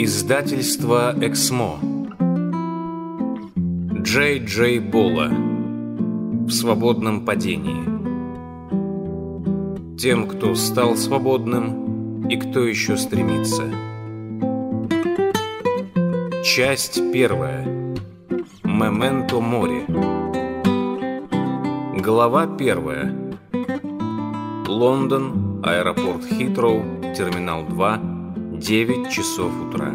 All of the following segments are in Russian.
Издательство «Эксмо». Джей Джей Бола. В свободном падении. Тем, кто стал свободным и кто еще стремится. Часть первая. Мементо море. Глава первая. Лондон, аэропорт Хитроу, терминал 2, 9 часов утра.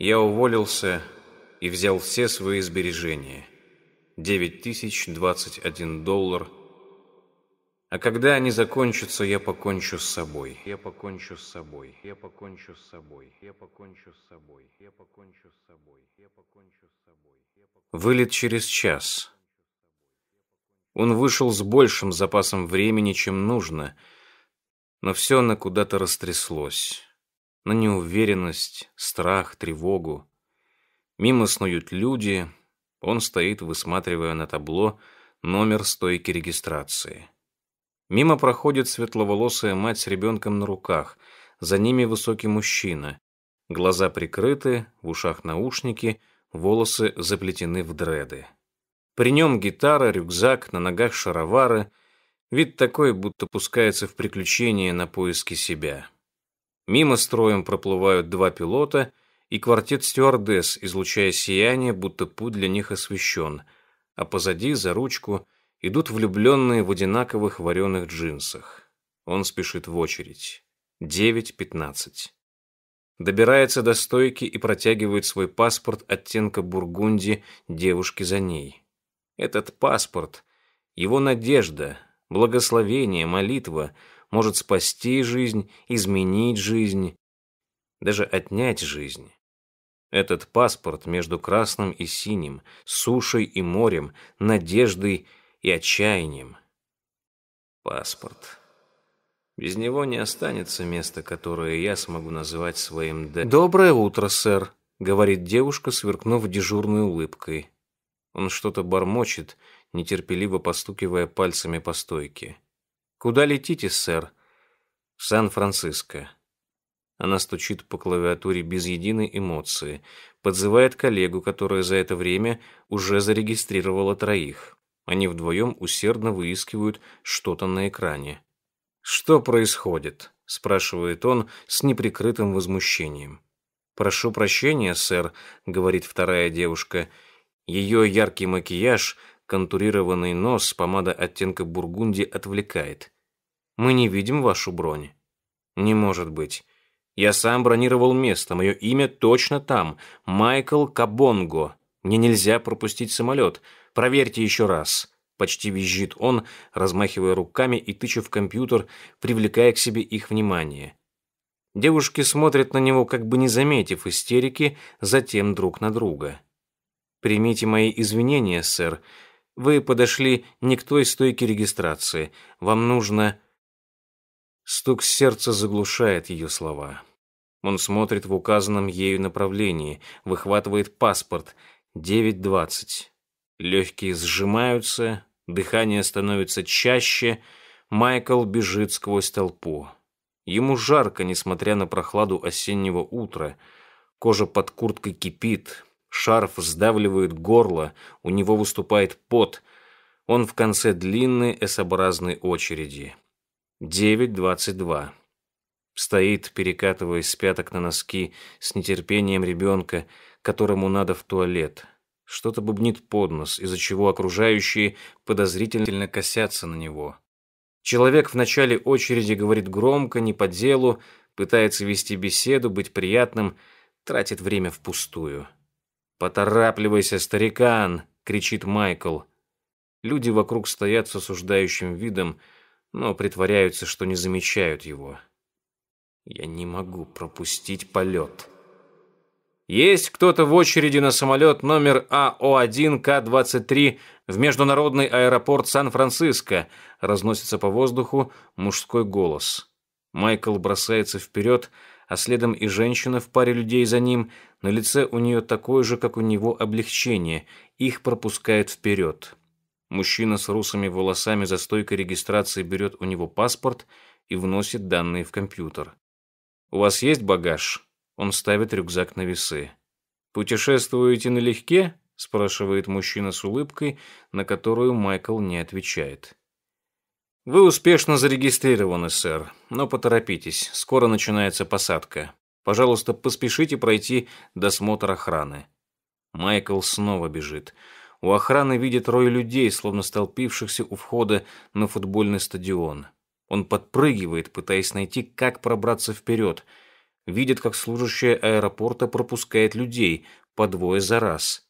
Я уволился и взял все свои сбережения. 9021 доллар – а когда они закончатся, я покончу с собой. Я покончу с собой. Я покончу с собой. Я покончу с собой. Я покончу с собой. Я покончу с собой. Вылет через час. Он вышел с большим запасом времени, чем нужно, но все на куда-то растряслось. На неуверенность, страх, тревогу. Мимо снуют люди. Он стоит, высматривая на табло номер стойки регистрации. Мимо проходит светловолосая мать с ребенком на руках. За ними высокий мужчина. Глаза прикрыты, в ушах наушники, волосы заплетены в дреды. При нем гитара, рюкзак, на ногах шаровары. Вид такой, будто пускается в приключения на поиски себя. Мимо строем проплывают два пилота и квартет стюардесс, излучая сияние, будто путь для них освещен, а позади, за ручку, Идут влюбленные в одинаковых вареных джинсах. Он спешит в очередь. Девять пятнадцать. Добирается до стойки и протягивает свой паспорт оттенка бургунди девушке за ней. Этот паспорт, его надежда, благословение, молитва может спасти жизнь, изменить жизнь, даже отнять жизнь. Этот паспорт между красным и синим, сушей и морем, надеждой – и отчаянием. Паспорт. Без него не останется места, которое я смогу называть своим Д. «Доброе утро, сэр», — говорит девушка, сверкнув дежурной улыбкой. Он что-то бормочет, нетерпеливо постукивая пальцами по стойке. «Куда летите, сэр?» «В Сан-Франциско». Она стучит по клавиатуре без единой эмоции, подзывает коллегу, которая за это время уже зарегистрировала троих. Они вдвоем усердно выискивают что-то на экране. «Что происходит?» – спрашивает он с неприкрытым возмущением. «Прошу прощения, сэр», – говорит вторая девушка. Ее яркий макияж, контурированный нос, помада оттенка бургунди отвлекает. «Мы не видим вашу бронь». «Не может быть. Я сам бронировал место, мое имя точно там. Майкл Кабонго. Мне нельзя пропустить самолет. Проверьте еще раз. Почти визжит он, размахивая руками и тыча в компьютер, привлекая к себе их внимание. Девушки смотрят на него, как бы не заметив истерики, затем друг на друга. «Примите мои извинения, сэр. Вы подошли не к той стойке регистрации. Вам нужно...» Стук сердца заглушает ее слова. Он смотрит в указанном ею направлении, выхватывает паспорт. Девять двадцать. Легкие сжимаются, дыхание становится чаще, Майкл бежит сквозь толпу. Ему жарко, несмотря на прохладу осеннего утра. Кожа под курткой кипит, шарф сдавливает горло, у него выступает пот. Он в конце длинной S-образной очереди. 9.22. Стоит, перекатываясь с пяток на носки, с нетерпением ребенка, которому надо в туалет. Что-то бубнит под нос, из-за чего окружающие подозрительно косятся на него. Человек в начале очереди говорит громко, не по делу, пытается вести беседу, быть приятным, тратит время впустую. «Поторапливайся, старикан!» — кричит Майкл. Люди вокруг стоят с осуждающим видом, но притворяются, что не замечают его. «Я не могу пропустить полет». Есть кто-то в очереди на самолет номер АО1К-23 в международный аэропорт Сан-Франциско. Разносится по воздуху мужской голос. Майкл бросается вперед, а следом и женщина в паре людей за ним. На лице у нее такое же, как у него, облегчение. Их пропускает вперед. Мужчина с русыми волосами за стойкой регистрации берет у него паспорт и вносит данные в компьютер. «У вас есть багаж?» Он ставит рюкзак на весы. «Путешествуете налегке?» – спрашивает мужчина с улыбкой, на которую Майкл не отвечает. «Вы успешно зарегистрированы, сэр, но поторопитесь, скоро начинается посадка. Пожалуйста, поспешите пройти досмотр охраны». Майкл снова бежит. У охраны видит рой людей, словно столпившихся у входа на футбольный стадион. Он подпрыгивает, пытаясь найти, как пробраться вперед – видит, как служащая аэропорта пропускает людей, по двое за раз.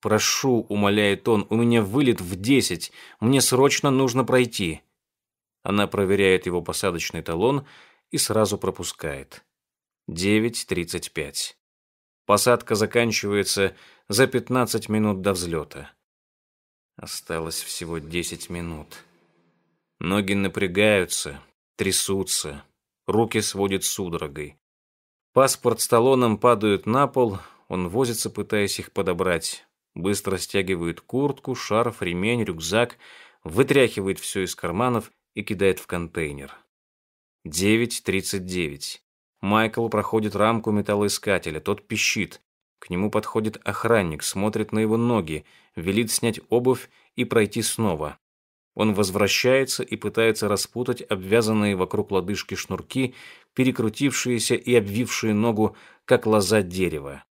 «Прошу», — умоляет он, — «у меня вылет в десять, мне срочно нужно пройти». Она проверяет его посадочный талон и сразу пропускает. 9.35. Посадка заканчивается за 15 минут до взлета. Осталось всего 10 минут. Ноги напрягаются, трясутся, руки сводят судорогой. Паспорт с талоном падают на пол, он возится, пытаясь их подобрать. Быстро стягивает куртку, шарф, ремень, рюкзак, вытряхивает все из карманов и кидает в контейнер. 9.39. Майкл проходит рамку металлоискателя, тот пищит. К нему подходит охранник, смотрит на его ноги, велит снять обувь и пройти снова. Он возвращается и пытается распутать обвязанные вокруг лодыжки шнурки, перекрутившиеся и обвившие ногу, как лоза дерева.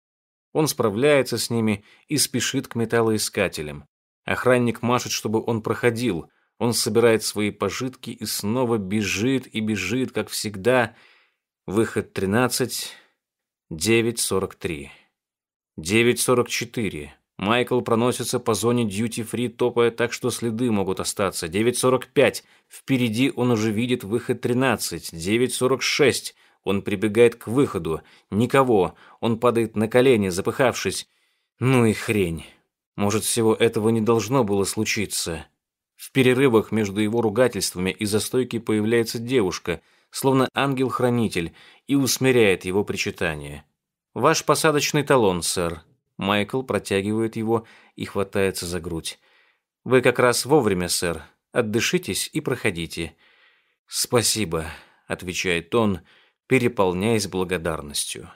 Он справляется с ними и спешит к металлоискателям. Охранник машет, чтобы он проходил. Он собирает свои пожитки и снова бежит и бежит, как всегда. Выход 13, 9.43, 9.44. Майкл проносится по зоне дьюти-фри, топая так, что следы могут остаться. 9.45. Впереди он уже видит выход 13. 9.46. Он прибегает к выходу. Никого. Он падает на колени, запыхавшись. Ну и хрень. Может, всего этого не должно было случиться. В перерывах между его ругательствами и застойки появляется девушка, словно ангел-хранитель, и усмиряет его причитание. «Ваш посадочный талон, сэр», Майкл протягивает его и хватается за грудь. «Вы как раз вовремя, сэр. Отдышитесь и проходите». «Спасибо», — отвечает он, переполняясь благодарностью.